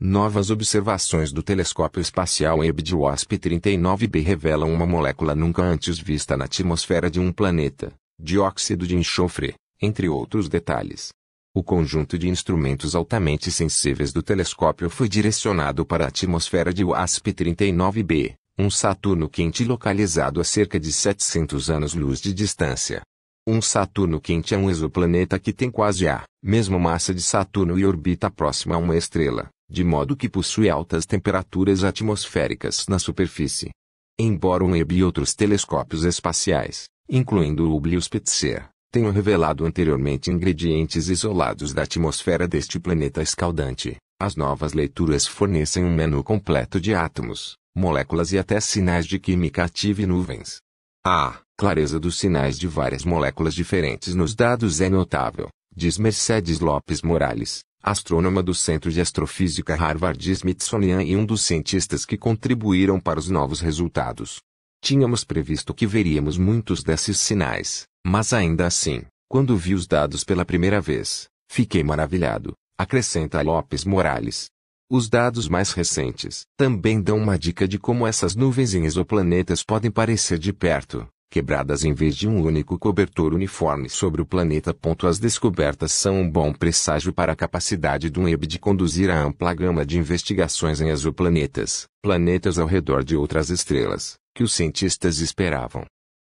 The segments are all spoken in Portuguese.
Novas observações do telescópio espacial Webb de WASP-39b revelam uma molécula nunca antes vista na atmosfera de um planeta, dióxido de enxofre, entre outros detalhes. O conjunto de instrumentos altamente sensíveis do telescópio foi direcionado para a atmosfera de WASP-39b, um Saturno quente localizado a cerca de 700 anos-luz de distância. Um Saturno quente é um exoplaneta que tem quase a mesma massa de Saturno e orbita próxima a uma estrela de modo que possui altas temperaturas atmosféricas na superfície. Embora o EB e outros telescópios espaciais, incluindo o Hubble Spitzer, tenham revelado anteriormente ingredientes isolados da atmosfera deste planeta escaldante, as novas leituras fornecem um menu completo de átomos, moléculas e até sinais de química ativa e nuvens. A clareza dos sinais de várias moléculas diferentes nos dados é notável, diz Mercedes Lopes Morales, astrônoma do Centro de Astrofísica Harvard Smithsonian e um dos cientistas que contribuíram para os novos resultados. Tínhamos previsto que veríamos muitos desses sinais, mas ainda assim, quando vi os dados pela primeira vez, fiquei maravilhado, acrescenta Lopes Morales. Os dados mais recentes também dão uma dica de como essas nuvens ou planetas podem parecer de perto, quebradas em vez de um único cobertor uniforme sobre o planeta. As descobertas são um bom presságio para a capacidade do EB de conduzir a ampla gama de investigações em exoplanetas, planetas ao redor de outras estrelas, que os cientistas esperavam.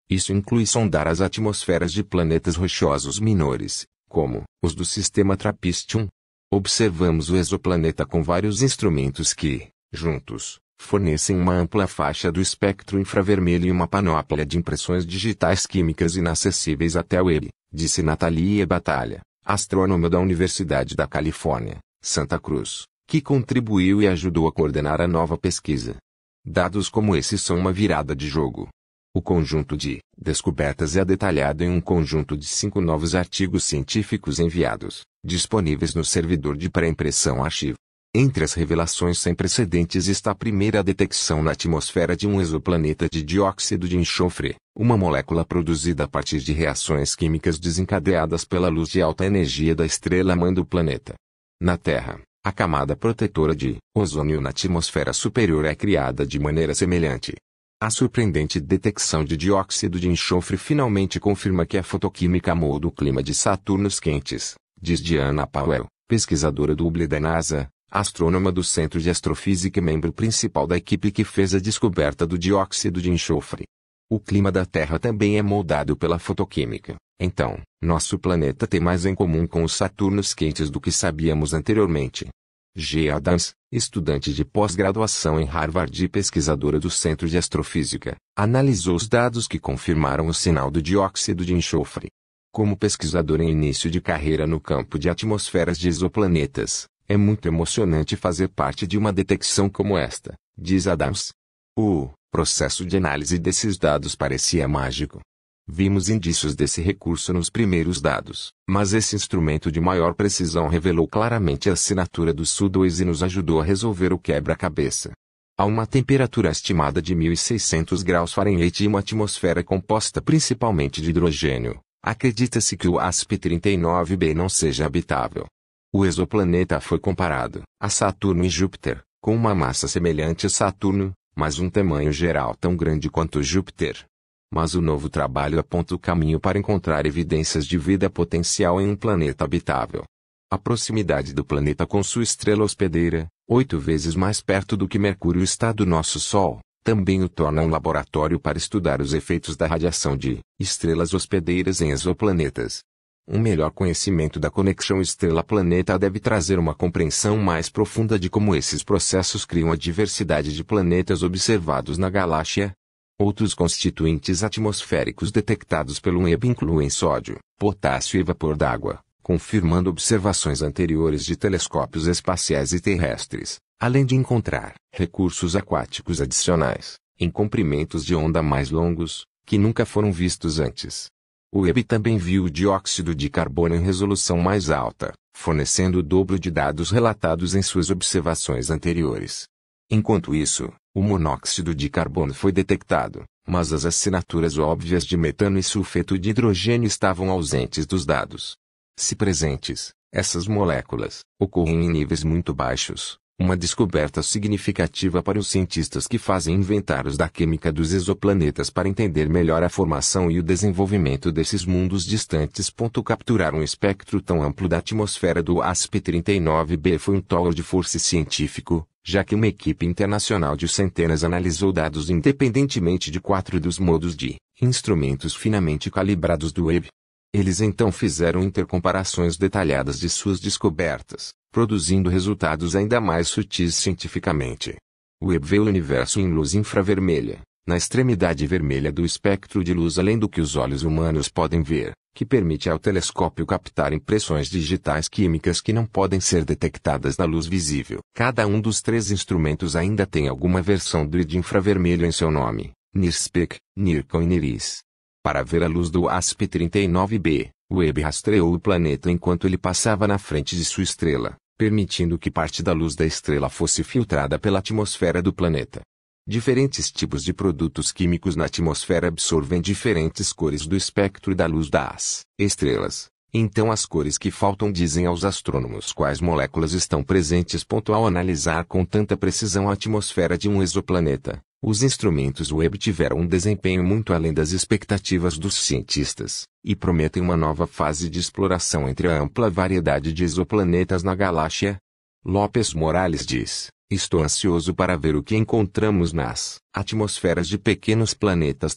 Isso inclui sondar as atmosferas de planetas rochosos menores, como os do sistema Trapistium. Observamos o exoplaneta com vários instrumentos que, juntos, fornecem uma ampla faixa do espectro infravermelho e uma panóplia de impressões digitais químicas inacessíveis até o E. disse Natalia Batalha, astrônoma da Universidade da Califórnia, Santa Cruz, que contribuiu e ajudou a coordenar a nova pesquisa. Dados como esses são uma virada de jogo. O conjunto de descobertas é detalhado em um conjunto de cinco novos artigos científicos enviados, disponíveis no servidor de pré-impressão arquivo. Entre as revelações sem precedentes está a primeira detecção na atmosfera de um exoplaneta de dióxido de enxofre, uma molécula produzida a partir de reações químicas desencadeadas pela luz de alta energia da estrela-mãe do planeta. Na Terra, a camada protetora de ozônio na atmosfera superior é criada de maneira semelhante. A surpreendente detecção de dióxido de enxofre finalmente confirma que a fotoquímica muda o clima de Saturnos quentes, diz Diana Powell, pesquisadora do UBLE da NASA, astrônoma do Centro de Astrofísica e membro principal da equipe que fez a descoberta do dióxido de enxofre. O clima da Terra também é moldado pela fotoquímica. Então, nosso planeta tem mais em comum com os Saturnos quentes do que sabíamos anteriormente. G. Adams, estudante de pós-graduação em Harvard e pesquisadora do Centro de Astrofísica, analisou os dados que confirmaram o sinal do dióxido de enxofre. Como pesquisador em início de carreira no campo de atmosferas de exoplanetas, é muito emocionante fazer parte de uma detecção como esta, diz Adams. O processo de análise desses dados parecia mágico. Vimos indícios desse recurso nos primeiros dados, mas esse instrumento de maior precisão revelou claramente a assinatura do sudois e nos ajudou a resolver o quebra-cabeça. A uma temperatura estimada de 1600 graus Fahrenheit e uma atmosfera composta principalmente de hidrogênio, acredita-se que o ASP-39b não seja habitável, o exoplaneta foi comparado a Saturno e Júpiter, com uma massa semelhante a Saturno, mas um tamanho geral tão grande quanto Júpiter. Mas o novo trabalho aponta o caminho para encontrar evidências de vida potencial em um planeta habitável. A proximidade do planeta com sua estrela hospedeira, oito vezes mais perto do que Mercúrio está do nosso Sol, também o torna um laboratório para estudar os efeitos da radiação de estrelas hospedeiras em exoplanetas. Um melhor conhecimento da conexão estrela-planeta deve trazer uma compreensão mais profunda de como esses processos criam a diversidade de planetas observados na galáxia. Outros constituintes atmosféricos detectados pelo EB incluem sódio, potássio e vapor d'água, confirmando observações anteriores de telescópios espaciais e terrestres, além de encontrar recursos aquáticos adicionais, em comprimentos de onda mais longos, que nunca foram vistos antes. O EB também viu o dióxido de carbono em resolução mais alta, fornecendo o dobro de dados relatados em suas observações anteriores. Enquanto isso, o monóxido de carbono foi detectado, mas as assinaturas óbvias de metano e sulfeto de hidrogênio estavam ausentes dos dados. Se presentes, essas moléculas ocorrem em níveis muito baixos, uma descoberta significativa para os cientistas que fazem inventários da química dos exoplanetas para entender melhor a formação e o desenvolvimento desses mundos distantes. Capturar um espectro tão amplo da atmosfera do ASP-39B foi um tolo de força científico, já que uma equipe internacional de centenas analisou dados independentemente de quatro dos modos de instrumentos finamente calibrados do Web. Eles então fizeram intercomparações detalhadas de suas descobertas, produzindo resultados ainda mais sutis cientificamente. Webb vê o universo em luz infravermelha, na extremidade vermelha do espectro de luz além do que os olhos humanos podem ver, que permite ao telescópio captar impressões digitais químicas que não podem ser detectadas na luz visível. Cada um dos três instrumentos ainda tem alguma versão do de infravermelho em seu nome, NIRSPEC, NIRCON e NIRIS. Para ver a luz do ASP-39B, Webb rastreou o planeta enquanto ele passava na frente de sua estrela, permitindo que parte da luz da estrela fosse filtrada pela atmosfera do planeta. Diferentes tipos de produtos químicos na atmosfera absorvem diferentes cores do espectro da luz das estrelas. Então as cores que faltam dizem aos astrônomos quais moléculas estão presentes. Ao analisar com tanta precisão a atmosfera de um exoplaneta, os instrumentos Webb tiveram um desempenho muito além das expectativas dos cientistas, e prometem uma nova fase de exploração entre a ampla variedade de exoplanetas na galáxia. Lopes Morales diz: Estou ansioso para ver o que encontramos nas atmosferas de pequenos planetas